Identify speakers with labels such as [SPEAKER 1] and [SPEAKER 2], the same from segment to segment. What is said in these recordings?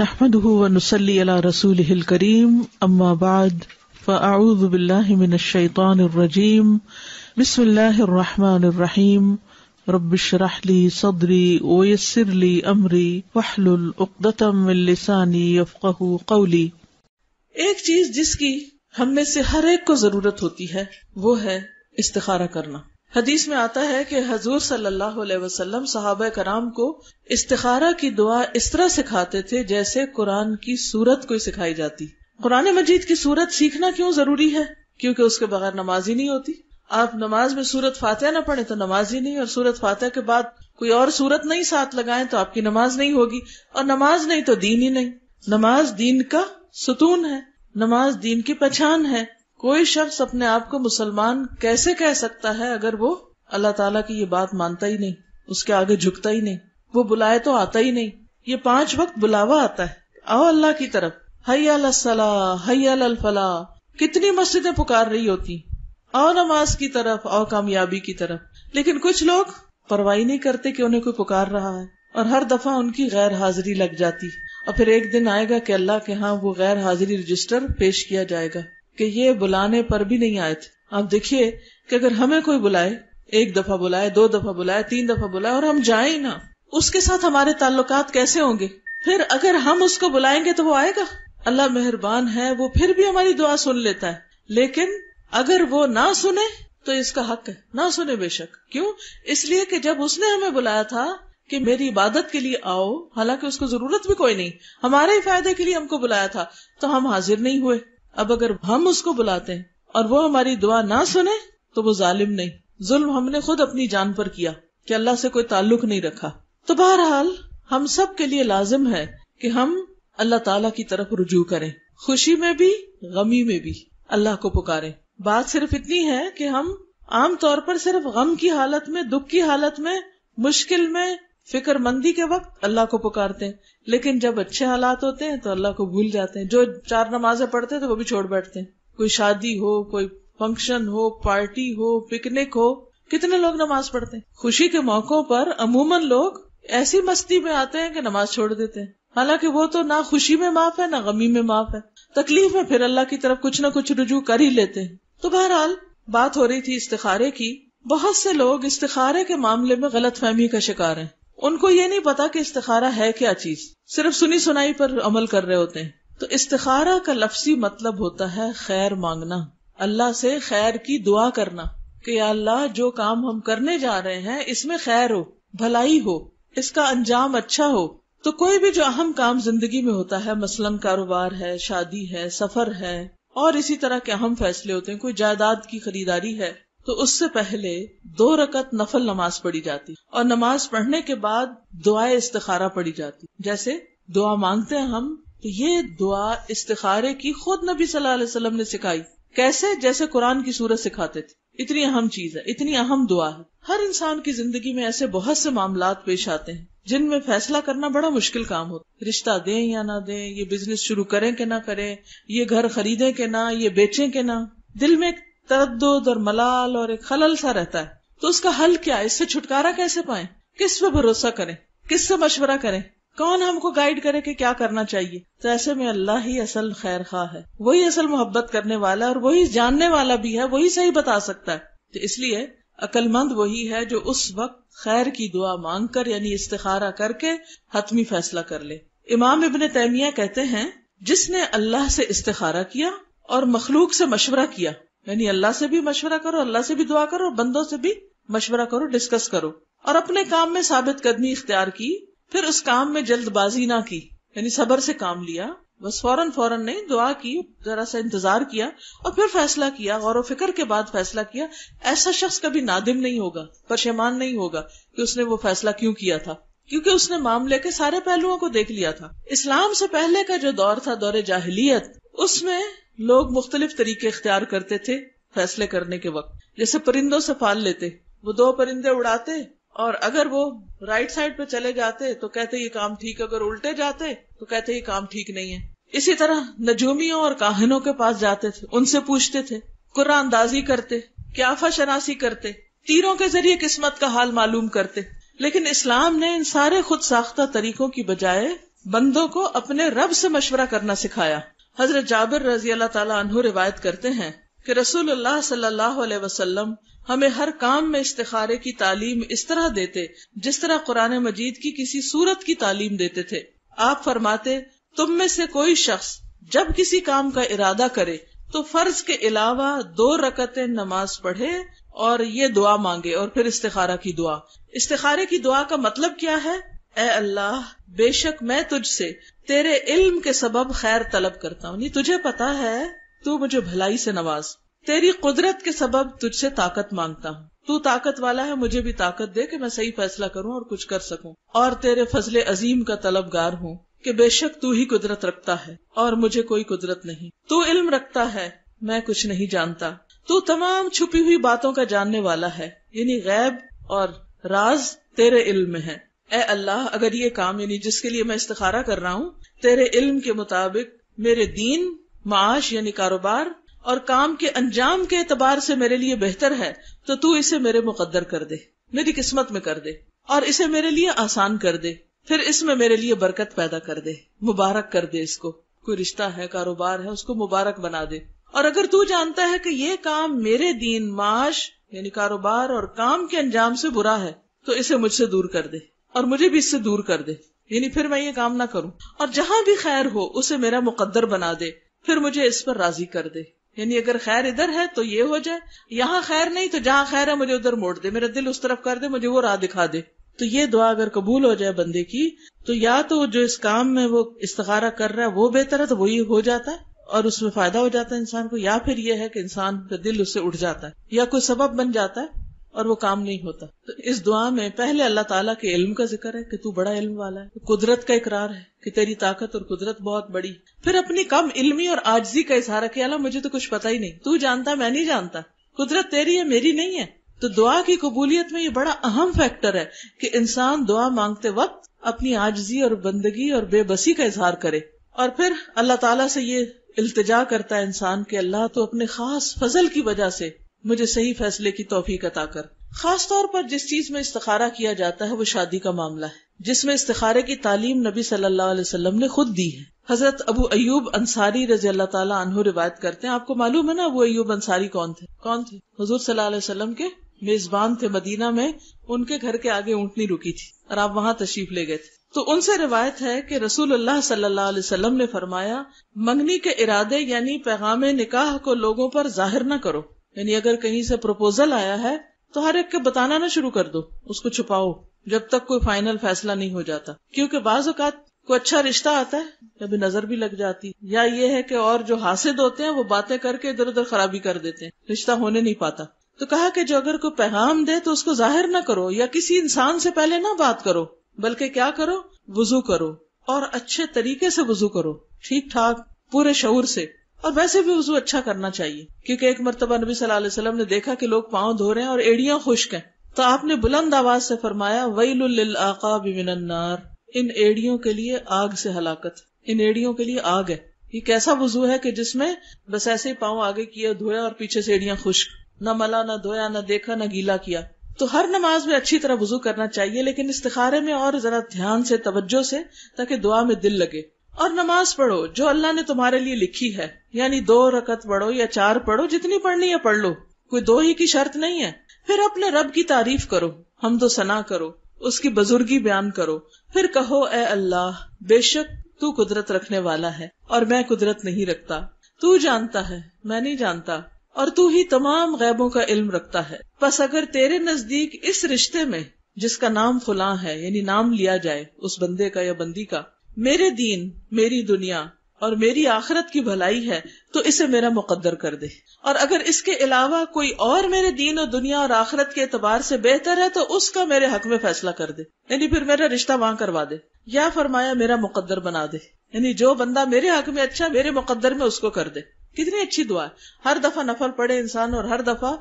[SPEAKER 1] नहमदहू वनसली अला रसूल करीम अम्माबाद फ़ाऊद बिल्लाशैतानरजीम बिस्मिल्लाहमानरहीम रबिशराहली सदरी ओयसरली अमरी वहलुलतम लसानी यफ़क़ कौली एक चीज जिसकी हम में से हर एक को जरूरत होती है वो है इस्तारा करना हदीस में आता है कि हजूर सल्लल्लाहु अलैहि वसल्लम सहाबा कराम को इस्तारा की दुआ इस तरह सिखाते थे जैसे कुरान की सूरत को सिखाई जाती कुरान मजीद की सूरत सीखना क्यों जरूरी है क्योंकि उसके बगैर नमाज ही नहीं होती आप नमाज में सूरत फातह ना पढ़े तो नमाज ही नहीं और सूरत फातह के बाद कोई और सूरत नहीं साथ लगाए तो आपकी नमाज नहीं होगी और नमाज नहीं तो दीन ही नहीं नमाज दीन का सुतून है नमाज दीन की पहचान है कोई शख्स अपने आप को मुसलमान कैसे कह सकता है अगर वो अल्लाह ताला की ये बात मानता ही नहीं उसके आगे झुकता ही नहीं वो बुलाए तो आता ही नहीं ये पांच वक्त बुलावा आता है आओ अल्लाह की तरफ हयाल सला हयाल फला कितनी मस्जिदें पुकार रही होती आओ नमाज की तरफ आओ कामयाबी की तरफ लेकिन कुछ लोग परवाही नहीं करते कि उन्हें कोई पुकार रहा है और हर दफा उनकी गैर हाजिरी लग जाती और फिर एक दिन आएगा कि अल्लाह के हाँ वो गैर हाजिरी रजिस्टर पेश किया जाएगा कि ये बुलाने पर भी नहीं आए थे आप देखिए कि अगर हमें कोई बुलाए एक दफा बुलाए दो दफा बुलाए तीन दफा बुलाए और हम जाए ना उसके साथ हमारे ताल्लुकात कैसे होंगे फिर अगर हम उसको बुलाएंगे तो वो आएगा अल्लाह मेहरबान है वो फिर भी हमारी दुआ सुन लेता है लेकिन अगर वो ना सुने तो इसका हक है ना सुने बेशक क्यों इसलिए कि जब उसने हमें बुलाया था कि मेरी इबादत के लिए आओ हालांकि उसको जरूरत भी कोई नहीं हमारे ही फायदे के लिए हमको बुलाया था तो हम हाजिर नहीं हुए अब अगर हम उसको बुलाते हैं और वो हमारी दुआ ना सुने तो वो जालिम नहीं जुल्म हमने खुद अपनी जान पर किया कि अल्लाह से कोई ताल्लुक नहीं रखा तो बहरहाल हम सब के लिए लाजिम है कि हम अल्लाह ताला की तरफ रुजू करें खुशी में भी गमी में भी अल्लाह को पुकारें बात सिर्फ इतनी है कि हम आम तौर पर सिर्फ गम की हालत में दुख की हालत में मुश्किल में फिक्रमंदी के वक्त अल्लाह को पुकारते हैं लेकिन जब अच्छे हालात होते हैं तो अल्लाह को भूल जाते हैं जो चार नमाजें पढ़ते हैं तो वो भी छोड़ बैठते हैं कोई शादी हो कोई फंक्शन हो पार्टी हो पिकनिक हो कितने लोग नमाज पढ़ते हैं खुशी के मौकों पर अमूमन लोग ऐसी मस्ती में आते हैं कि नमाज छोड़ देते हैं हालांकि वो तो ना खुशी में माफ है ना गमी में माफ है तकलीफ में फिर अल्लाह की तरफ कुछ ना कुछ रुजू कर ही लेते हैं तो बहरहाल बात हो रही थी इस्तारे की बहुत से लोग इस्तारे के मामले में गलत फहमी का शिकार है उनको ये नहीं पता कि इस्तारा है क्या चीज सिर्फ सुनी सुनाई पर अमल कर रहे होते हैं तो इस्तारा का लफसी मतलब होता है खैर मांगना अल्लाह से खैर की दुआ करना कि अल्लाह जो काम हम करने जा रहे हैं इसमें खैर हो भलाई हो इसका अंजाम अच्छा हो तो कोई भी जो अहम काम जिंदगी में होता है मसलन कारोबार है शादी है सफर है और इसी तरह के अहम फैसले होते हैं कोई जायदाद की खरीदारी है तो उससे पहले दो रकत नफल नमाज पढ़ी जाती और नमाज पढ़ने के बाद दुआ इस्तारा पढ़ी जाती जैसे दुआ मांगते हैं हम तो ये दुआ इस्तारे की खुद नबी सल्लल्लाहु अलैहि वसल्लम ने सिखाई कैसे जैसे कुरान की सूरत सिखाते थे इतनी अहम चीज है इतनी अहम दुआ है हर इंसान की जिंदगी में ऐसे बहुत से मामला पेश आते हैं जिनमें फैसला करना बड़ा मुश्किल काम होता रिश्ता दें या ना दें ये बिजनेस शुरू करें कि ना करें ये घर खरीदें कि ना ये बेचें कि ना दिल में तरद और मलाल और एक खलल सा रहता है तो उसका हल क्या है इससे छुटकारा कैसे पाए किस पे भरोसा करें किस से मशवरा करे कौन हमको गाइड करे की क्या करना चाहिए तो ऐसे में अल्लाह ही असल खैर खा है वही असल मोहब्बत करने वाला और वही जानने वाला भी है वही सही बता सकता है तो इसलिए अक्लमंद वही है जो उस वक्त खैर की दुआ मांग कर यानी इस्तारा करके हतमी फैसला कर ले इमाम इबन तैमिया कहते हैं जिसने अल्लाह से इस्तारा किया और मखलूक से मशवरा किया यानी अल्लाह से भी मशवरा करो अल्लाह से भी दुआ करो बंदों से भी मशवरा करो डिस्कस करो और अपने काम में साबित कदमी इख्तियार की फिर उस काम में जल्दबाजी ना की यानी सबर से काम लिया बस फौरन फौरन नहीं दुआ की जरा सा इंतजार किया और फिर फैसला किया गौर फिक्र के बाद फैसला किया ऐसा शख्स कभी नादिम नहीं होगा पशेमान नहीं होगा कि उसने वो फैसला क्यों किया था क्योंकि उसने मामले के सारे पहलुओं को देख लिया था इस्लाम से पहले का जो दौर था दौरे जाहिलियत उसमें लोग मुख्तलिफ तरीके अख्तियार करते थे फैसले करने के वक्त जैसे परिंदों से पाल लेते वो दो परिंदे उड़ाते और अगर वो राइट साइड पे चले जाते तो कहते ये काम ठीक अगर उल्टे जाते तो कहते ये काम ठीक नहीं है इसी तरह नजूमियों और काहनों के पास जाते थे उनसे पूछते थे कुरा अंदाजी करते क्याफा शनासी करते तीरों के जरिए किस्मत का हाल मालूम करते लेकिन इस्लाम ने इन सारे खुद साख्ता तरीकों की बजाय बंदों को अपने रब से मशवरा करना सिखाया हजरत जाबिर रजी अल्लाह तु रिवायत करते हैं की रसूल सल्लल्लाहु अलैहि हमें हर काम में इस्तेखारे की तालीम इस तरह देते जिस तरह कुरान मजीद की किसी सूरत की तालीम देते थे आप फरमाते तुम में से कोई शख्स जब किसी काम का इरादा करे तो फर्ज के अलावा दो रकते नमाज पढ़े और ये दुआ मांगे और फिर इस्तारा की दुआ इस्तारे की दुआ का मतलब क्या है ए अल्लाह बेशक मैं तुझसे तेरे इल्म के सबब खैर तलब करता हूँ तुझे पता है तू मुझे भलाई से नवाज तेरी कुदरत के सबब तुझसे ताकत मांगता हूँ तू ताकत वाला है मुझे भी ताकत दे कि मैं सही फैसला करूँ और कुछ कर सकूँ और तेरे फजले अजीम का तलब गार हूँ की बेशक तू ही कुदरत रखता है और मुझे कोई कुदरत नहीं तू इम रखता है मैं कुछ नहीं जानता तू तमाम छुपी हुई बातों का जानने वाला है यानी गैब और राज तेरे इल्म में है ए अल्लाह अगर ये काम यानी जिसके लिए मैं इस्तारा कर रहा हूँ तेरे इल्म के मुताबिक मेरे दीन माश यानी कारोबार और काम के अंजाम के एतबार से मेरे लिए बेहतर है तो तू इसे मेरे मुकदर कर दे मेरी किस्मत में कर दे और इसे मेरे लिए आसान कर दे फिर इसमें मेरे लिए बरकत पैदा कर दे मुबारक कर दे इसको कोई रिश्ता है कारोबार है उसको मुबारक बना दे और अगर तू जानता है कि ये काम मेरे दीन माश यानी कारोबार और काम के अंजाम से बुरा है तो इसे मुझसे दूर कर दे और मुझे भी इससे दूर कर दे यानी फिर मैं ये काम ना करूँ और जहाँ भी खैर हो उसे मेरा मुकद्दर बना दे फिर मुझे इस पर राजी कर दे यानी अगर खैर इधर है तो ये हो जाए यहाँ खैर नहीं तो जहाँ खैर है मुझे उधर मोड़ दे मेरा दिल उस तरफ कर दे मुझे वो राह दिखा दे तो ये दुआ अगर कबूल हो जाए बंदे की तो या तो जो इस काम में वो इस्तारा कर रहा है वो बेहतर है तो वही हो जाता है और उसमें फायदा हो जाता है इंसान को या फिर यह है कि इंसान का दिल उससे उठ जाता है या कोई सबब बन जाता है और वो काम नहीं होता तो इस दुआ में पहले अल्लाह ताला के इल्म का जिक्र है कि तू बड़ा इल्म वाला है कुदरत का इकरार है कि तेरी ताकत और कुदरत बहुत बड़ी फिर अपनी कम इल्मी और आजजी का इशारा किया अल्लाह मुझे तो कुछ पता ही नहीं तू जानता मैं नहीं जानता कुदरत तेरी है मेरी नहीं है तो दुआ की कबूलियत में ये बड़ा अहम फैक्टर है की इंसान दुआ मांगते वक्त अपनी आजजी और बंदगी और बेबसी का इजहार करे और फिर अल्लाह ताला से ये इल्तजा करता है इंसान के अल्लाह तो अपने खास फजल की वजह से मुझे सही फैसले की तोफीक अता कर खास तौर पर जिस चीज में इस्तारा किया जाता है वो शादी का मामला है जिसमे इस्तारे की तालीम नबी सल्लाम ने खुद दी है हजरत अबू अयूब अंसारी रजी अल्लाह रिवायत करते हैं आपको मालूम है ना अबू अयूब अंसारी कौन थे कौन थे हजूर सल्लाम के मेजबान थे मदीना में उनके घर के आगे ऊँटनी रुकी थी और आप वहाँ तशीफ ले गए थे तो उनसे रिवायत है की रसूल अल्लाह सल्लाम ने फरमाया मंगनी के इरादे यानी पैगाम निकाह को लोगों पर जाहिर न करो यानी अगर कहीं से प्रपोजल आया है तो हर एक के बताना ना शुरू कर दो उसको छुपाओ जब तक कोई फाइनल फैसला नहीं हो जाता क्योंकि बाज अवकात कोई अच्छा रिश्ता आता है कभी नजर भी लग जाती या ये है कि और जो हासिद होते हैं वो बातें करके इधर उधर खराबी कर देते हैं रिश्ता होने नहीं पाता तो कहा कि जो अगर कोई पैगाम दे तो उसको जाहिर ना करो या किसी इंसान से पहले ना बात करो बल्कि क्या करो वजू करो और अच्छे तरीके से वजू करो ठीक ठाक पूरे शौर से और वैसे भी वजू अच्छा करना चाहिए क्योंकि एक मरतबा नबी सल्लल्लाहु अलैहि वसल्लम ने देखा कि लोग पांव धो रहे हैं और एड़ियां खुश्क हैं तो आपने बुलंद आवाज से फरमाया वही वईलार इन एड़ियों के लिए आग से हलाकत इन एड़ियों के लिए आग है ये कैसा वजू है कि जिसमें बस ऐसे ही पाँव आगे किया धोया और पीछे से एड़ियां खुश्क न मला न धोया न देखा न गीला किया तो हर नमाज में अच्छी तरह वजू करना चाहिए लेकिन इस्तारे में और जरा ध्यान से तवज्जो से ताकि दुआ में दिल लगे और नमाज पढ़ो जो अल्लाह ने तुम्हारे लिए लिखी है यानी दो रकत पढ़ो या चार पढ़ो जितनी पढ़नी है पढ़ लो कोई दो ही की शर्त नहीं है फिर अपने रब की तारीफ करो हम दो तो सना करो उसकी बुजुर्गी बयान करो फिर कहो ए अल्लाह बेशक तू कुदरत रखने वाला है और मैं कुदरत नहीं रखता तू जानता है मैं नहीं जानता और तू ही तमाम गैबों का इल्म रखता है बस अगर तेरे नजदीक इस रिश्ते में जिसका नाम फुला है यानी नाम लिया जाए उस बंदे का या बंदी का मेरे दीन मेरी दुनिया और मेरी आखिरत की भलाई है तो इसे मेरा मुकद्दर कर दे और अगर इसके अलावा कोई और मेरे दीन और दुनिया और आखिरत के एतबार से बेहतर है तो उसका मेरे हक में फैसला कर दे यानी फिर मेरा रिश्ता वहां करवा दे या फरमाया मेरा मुकद्दर बना दे यानी जो बंदा मेरे हक में अच्छा मेरे मुकद्दर में उसको कर दे कितनी अच्छी दुआ है हर दफा नफल पड़े इंसान और हर दफा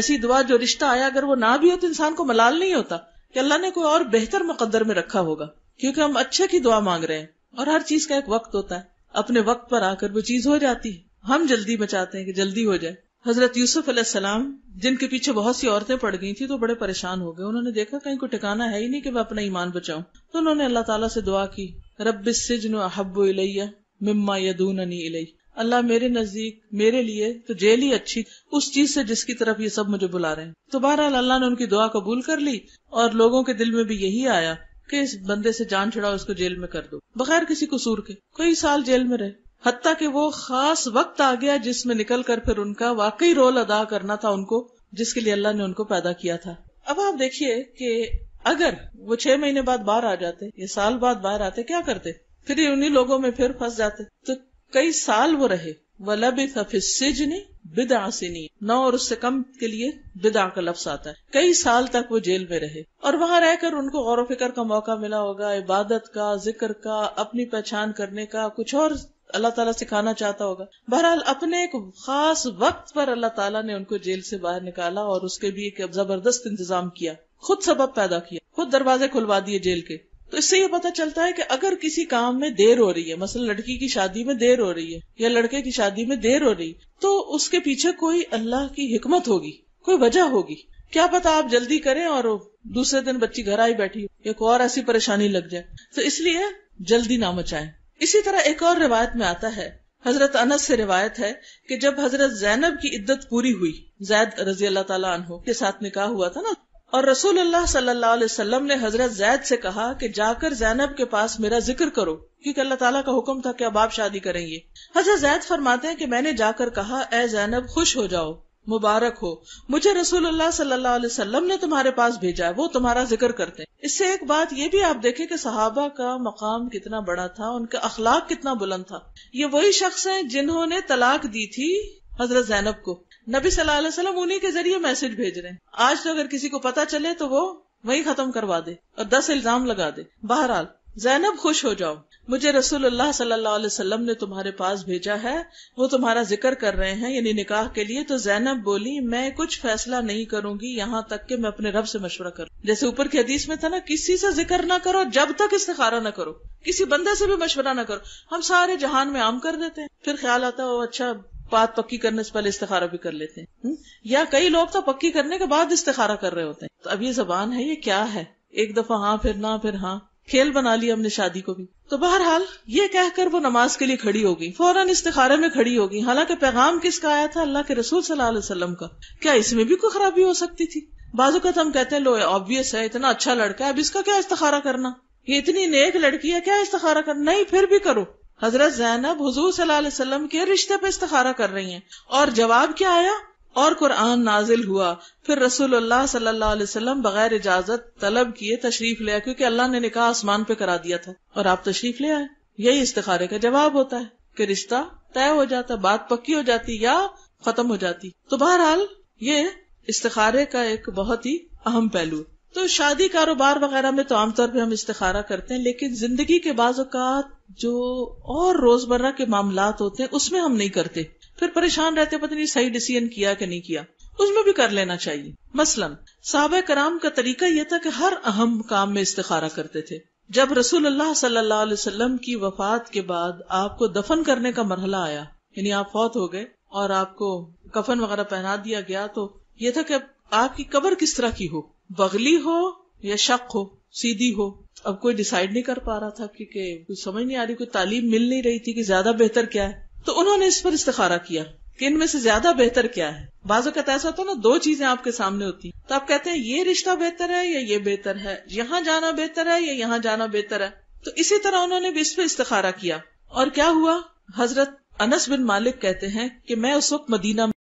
[SPEAKER 1] ऐसी दुआ जो रिश्ता आया अगर वो ना भी हो तो इंसान को मलाल नहीं होता कि अल्लाह ने कोई और बेहतर मुकद्दर में रखा होगा क्योंकि हम अच्छे की दुआ मांग रहे हैं और हर चीज का एक वक्त होता है अपने वक्त पर आकर वो चीज हो जाती है हम जल्दी बचाते हैं कि जल्दी हो जाए हजरत यूसुफ अलैहिस्सलाम जिनके पीछे बहुत सी औरतें पड़ गई थी तो बड़े परेशान हो गए उन्होंने देखा कहीं को ठिकाना है ही नहीं कि मैं अपना ईमान बचाऊं तो उन्होंने अल्लाह ताला से दुआ की रब सिजन अहबो इलैया मिम्मा यदूननी इलै अल्लाह मेरे नजदीक मेरे लिए तो जेल ही अच्छी उस चीज से जिसकी तरफ ये सब मुझे बुला रहे हैं तो बहरहाल अल्लाह ने उनकी दुआ कबूल कर ली और लोगों के दिल में भी यही आया कि इस बंदे से जान छुड़ाओ उसको जेल में कर दो बगैर किसी कसूर के कई साल जेल में रहे हती के वो खास वक्त आ गया जिसमें निकल कर फिर उनका वाकई रोल अदा करना था उनको जिसके लिए अल्लाह ने उनको पैदा किया था अब आप देखिए कि अगर वो छह महीने बाद बाहर आ जाते ये साल बाद बाहर आते क्या करते फिर उन्हीं लोगों में फिर फंस जाते तो कई साल वो रहे वलब नहीं बिदा से नहीं नौ और उससे कम के लिए बिदा का लफ्स आता है कई साल तक वो जेल में रहे और वहां रहकर उनको गौर फिक्र का मौका मिला होगा इबादत का जिक्र का अपनी पहचान करने का कुछ और अल्लाह ताला सिखाना चाहता होगा बहरहाल अपने एक खास वक्त पर अल्लाह ताला ने उनको जेल से बाहर निकाला और उसके भी एक जबरदस्त इंतजाम किया खुद सबब पैदा किया खुद दरवाजे खुलवा दिए जेल के तो इससे ये पता चलता है कि अगर किसी काम में देर हो रही है मसलन लड़की की शादी में देर हो रही है या लड़के की शादी में देर हो रही तो उसके पीछे कोई अल्लाह की हिकमत होगी कोई वजह होगी क्या पता आप जल्दी करें और दूसरे दिन बच्ची घर आई बैठी या कोई और ऐसी परेशानी लग जाए तो इसलिए जल्दी ना मचाए इसी तरह एक और रिवायत में आता है हजरत अनस से रिवायत है कि जब हजरत जैनब की इद्दत पूरी हुई जैद रजी अल्लाह तला के साथ निकाह हुआ था ना और अल्लाह सल्लल्लाहु अलैहि वसल्लम ने हजरत जैद से कहा कि जाकर जैनब के पास मेरा जिक्र करो क्योंकि अल्लाह ताला का हुक्म था कि अब आप शादी करेंगे हजरत जैद फरमाते हैं कि मैंने जाकर कहा ए जैनब खुश हो जाओ मुबारक हो मुझे रसूल सल्लल्लाहु अलैहि वसल्लम ने तुम्हारे पास भेजा है वो तुम्हारा जिक्र करते हैं इससे एक बात ये भी आप देखें कि सहाबा का मकाम कितना बड़ा था उनका अखलाक कितना बुलंद था ये वही शख्स हैं जिन्होंने तलाक दी थी हजरत जैनब को नबी सल्लल्लाहु अलैहि वसल्लम उन्हीं के जरिए मैसेज भेज रहे हैं आज तो अगर किसी को पता चले तो वो वही खत्म करवा दे और दस इल्जाम लगा दे बहरहाल जैनब खुश हो जाओ मुझे रसूलुल्लाह सल्लल्लाहु अलैहि वसल्लम ने तुम्हारे पास भेजा है वो तुम्हारा जिक्र कर रहे हैं यानी निकाह के लिए तो जैनब बोली मैं कुछ फैसला नहीं करूंगी यहाँ तक के मैं अपने रब से मशवरा करूँ जैसे ऊपर की हदीस में था ना किसी से जिक्र न करो जब तक इस्तारा न करो किसी बंदे से भी मशवरा न करो हम सारे जहान में आम कर देते हैं फिर ख्याल आता है अच्छा बात पक्की करने से पहले इस्तेखारा भी कर लेते हैं हम्म? या कई लोग तो पक्की करने के बाद इस्तेखारा कर रहे होते हैं तो अब ये जबान है ये क्या है एक दफा हाँ फिर ना फिर हाँ खेल बना लिया हमने शादी को भी तो बहरहाल ये कहकर वो नमाज के लिए खड़ी होगी फौरन इस्तेखारे में खड़ी होगी हालांकि पैगाम किसका आया था अल्लाह के रसूल सल्लल्लाहु अलैहि वसल्लम का क्या इसमें भी कोई खराबी हो सकती थी बाजुकत हम कहते हैं लो ऑब्वियस है इतना अच्छा लड़का है अब इसका क्या इस्तेखारा करना ये इतनी नेक लड़की है क्या इस्तेखारा करना नहीं फिर भी करो हजरत जैनब हजूर सल्लाम के रिश्ते पे इस्तारा कर रही है और जवाब क्या आया और कुरान नाजिल हुआ फिर रसूलुल्लाह सल्लल्लाहु अलैहि वसल्लम बगैर इजाजत तलब किए तशरीफ ले आए क्योंकि अल्लाह ने निकाह आसमान पे करा दिया था और आप तशरीफ ले आए यही इस्तारे का जवाब होता है कि रिश्ता तय हो जाता बात पक्की हो जाती या खत्म हो जाती तो बहरहाल ये इस्तारे का एक बहुत ही अहम पहलू तो शादी कारोबार वगैरह में तो आमतौर पर हम इस्तेखारा करते हैं लेकिन जिंदगी के बाद अवकात जो और रोजमर्रा के मामला होते हैं उसमें हम नहीं करते फिर परेशान रहते पता नहीं सही डिसीजन किया कि नहीं किया उसमें भी कर लेना चाहिए मसलन साहब कराम का तरीका यह था कि हर अहम काम में इस्तेखारा करते थे जब रसूल अल्लाह सल्लाम की वफात के बाद आपको दफन करने का मरहला आया यानी आप फौत हो गए और आपको कफन वगैरह पहना दिया गया तो ये था कि आपकी कबर किस तरह की हो बगली हो या शक हो सीधी हो अब कोई डिसाइड नहीं कर पा रहा था क्योंकि कुछ समझ नहीं आ रही कोई तालीम मिल नहीं रही थी कि ज्यादा बेहतर क्या है तो उन्होंने इस पर इस्तारा किया कि इनमें से ज्यादा बेहतर क्या है बाजू का ऐसा होता ना दो चीजें आपके सामने होती तो आप कहते हैं ये रिश्ता बेहतर है या ये बेहतर है यहाँ जाना बेहतर है या यहाँ जाना बेहतर है तो इसी तरह उन्होंने भी इस पर इस्तारा किया और क्या हुआ हजरत अनस बिन मालिक कहते हैं कि मैं उस वक्त मदीना